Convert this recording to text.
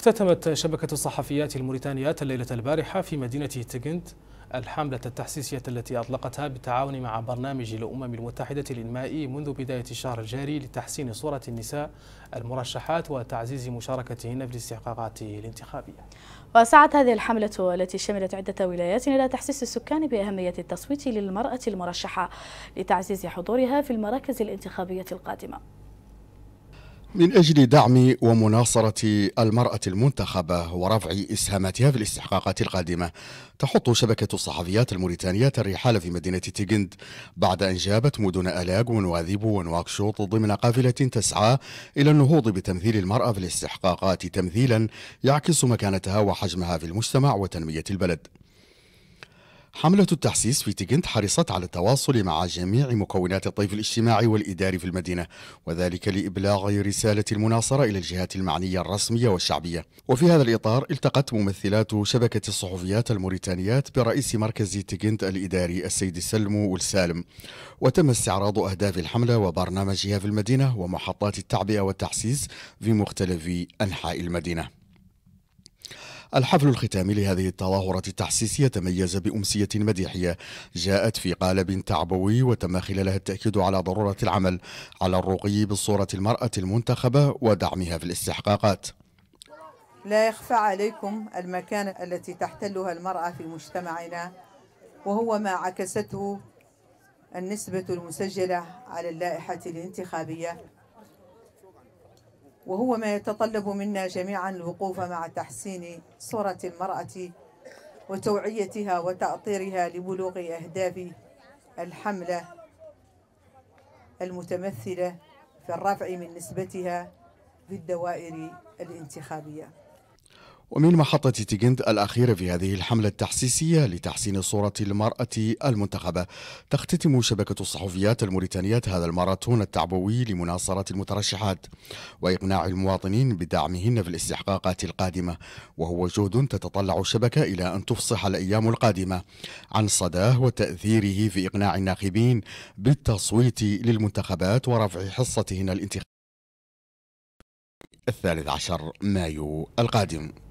اختتمت شبكة الصحفيات الموريتانيات الليلة البارحة في مدينة تيغنت الحملة التحسيسية التي أطلقتها بالتعاون مع برنامج الأمم المتحدة الإنمائي منذ بداية الشهر الجاري لتحسين صورة النساء المرشحات وتعزيز مشاركتهن في الاستحقاقات الانتخابية وسعت هذه الحملة التي شملت عدة ولايات إلى تحسيس السكان بأهمية التصويت للمرأة المرشحة لتعزيز حضورها في المراكز الانتخابية القادمة من أجل دعم ومناصرة المرأة المنتخبة ورفع إسهاماتها في الاستحقاقات القادمة تحط شبكة الصحفيات الموريتانية الرحال في مدينة تيجند بعد أن جابت مدن ألاغ ونواذيب ونواكشوط ضمن قافلة تسعى إلى النهوض بتمثيل المرأة في الاستحقاقات تمثيلا يعكس مكانتها وحجمها في المجتمع وتنمية البلد حملة التحسيس في تيجنت حرصت على التواصل مع جميع مكونات الطيف الاجتماعي والإداري في المدينة وذلك لإبلاغ رسالة المناصرة إلى الجهات المعنية الرسمية والشعبية وفي هذا الإطار التقت ممثلات شبكة الصحفيات الموريتانيات برئيس مركز تيجنت الإداري السيد سلمو والسالم وتم استعراض أهداف الحملة وبرنامجها في المدينة ومحطات التعبئة والتحسيس في مختلف أنحاء المدينة الحفل الختامي لهذه التظاهرة التحسيسية تميز بأمسية مديحية جاءت في قالب تعبوي وتم خلالها التأكيد على ضرورة العمل على الرقي بصورة المرأة المنتخبة ودعمها في الاستحقاقات لا يخفى عليكم المكانة التي تحتلها المرأة في مجتمعنا وهو ما عكسته النسبة المسجلة على اللائحة الانتخابية وهو ما يتطلب منا جميعا الوقوف مع تحسين صورة المرأة وتوعيتها وتأطيرها لبلوغ أهداف الحملة المتمثلة في الرفع من نسبتها في الدوائر الانتخابية ومن محطة تيجند الأخيرة في هذه الحملة التحسيسية لتحسين صورة المرأة المنتخبة تختتم شبكة الصحفيات الموريتانية هذا الماراثون التعبوي لمناصرة المترشحات وإقناع المواطنين بدعمهن في الاستحقاقات القادمة وهو جهد تتطلع الشبكة إلى أن تفصح الأيام القادمة عن صداه وتأثيره في إقناع الناخبين بالتصويت للمنتخبات ورفع حصتهن الانتخابية الثالث عشر مايو القادم